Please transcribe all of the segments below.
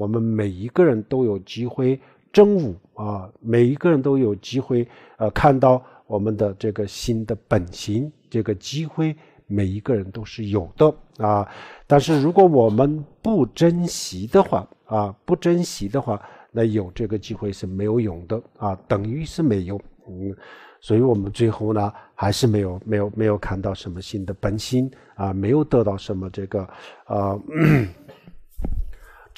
我们每一个人都有机会真悟啊，每一个人都有机会呃看到我们的这个心的本心。这个机会每一个人都是有的啊。但是如果我们不珍惜的话啊，不珍惜的话，那有这个机会是没有用的啊，等于是没有。嗯，所以我们最后呢，还是没有没有没有看到什么心的本心啊，没有得到什么这个呃。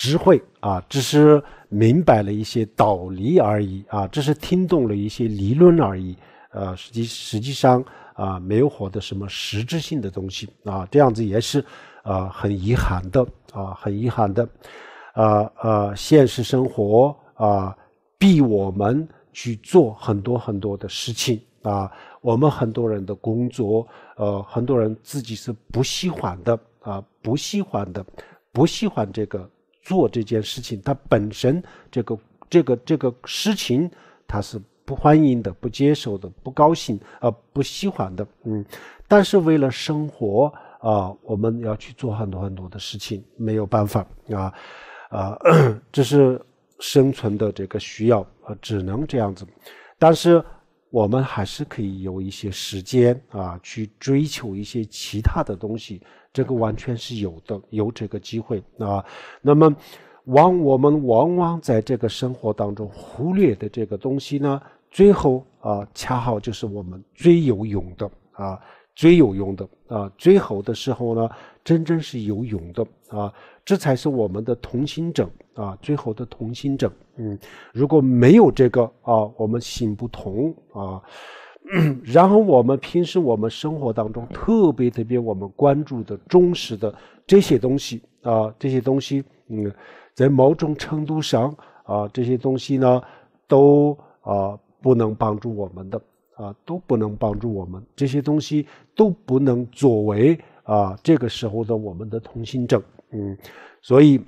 智慧啊，只是明白了一些道理而已啊，只是听懂了一些理论而已。呃，实际实际上啊，没有获得什么实质性的东西啊，这样子也是啊，很遗憾的啊，很遗憾的。啊啊，现实生活啊，逼我们去做很多很多的事情啊。我们很多人的工作，呃，很多人自己是不喜欢的啊，不喜欢的，不喜欢这个。做这件事情，他本身这个这个这个事情，他是不欢迎的、不接受的、不高兴、呃不喜欢的，嗯。但是为了生活啊，我们要去做很多很多的事情，没有办法啊，啊，这是生存的这个需要，呃，只能这样子。但是。我们还是可以有一些时间啊，去追求一些其他的东西，这个完全是有的，有这个机会啊。那么，往我们往往在这个生活当中忽略的这个东西呢，最后啊，恰好就是我们最有用的啊。最有用的啊，最好的时候呢，真正是有用的啊，这才是我们的同心整啊，最好的同心整。嗯，如果没有这个啊，我们行不通啊。然后我们平时我们生活当中特别特别我们关注的、重视的这些东西啊，这些东西，嗯，在某种程度上啊，这些东西呢，都啊不能帮助我们的。啊，都不能帮助我们，这些东西都不能作为啊，这个时候的我们的通行证。嗯，所以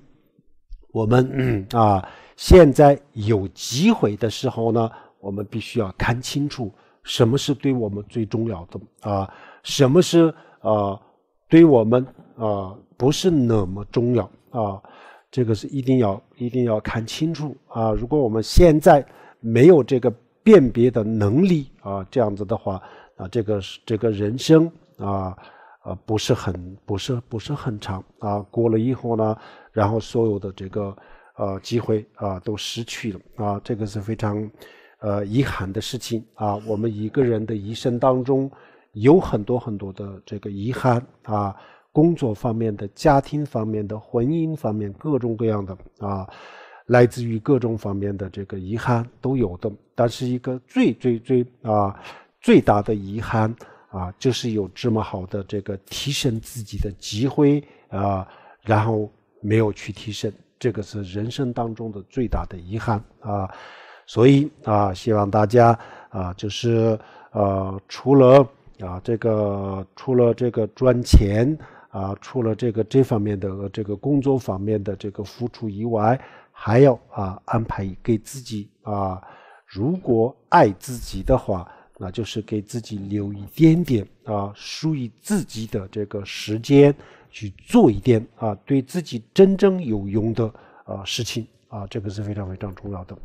我们啊，现在有机会的时候呢，我们必须要看清楚什么是对我们最重要的啊，什么是啊对我们啊不是那么重要啊，这个是一定要一定要看清楚啊，如果我们现在没有这个。辨别的能力啊，这样子的话啊，这个是这个人生啊啊，不是很不是不是很长啊，过了以后呢，然后所有的这个啊机会啊都失去了啊，这个是非常呃遗憾的事情啊。我们一个人的一生当中有很多很多的这个遗憾啊，工作方面的、家庭方面的、婚姻方面各种各样的啊。来自于各种方面的这个遗憾都有的，但是一个最最最啊最大的遗憾啊，就是有这么好的这个提升自己的机会啊，然后没有去提升，这个是人生当中的最大的遗憾啊。所以啊，希望大家啊，就是呃，除了啊这个除了这个赚钱。啊，除了这个这方面的这个工作方面的这个付出以外，还要啊安排给自己啊，如果爱自己的话，那就是给自己留一点点啊属于自己的这个时间，去做一点啊对自己真正有用的啊事情啊，这个是非常非常重要的。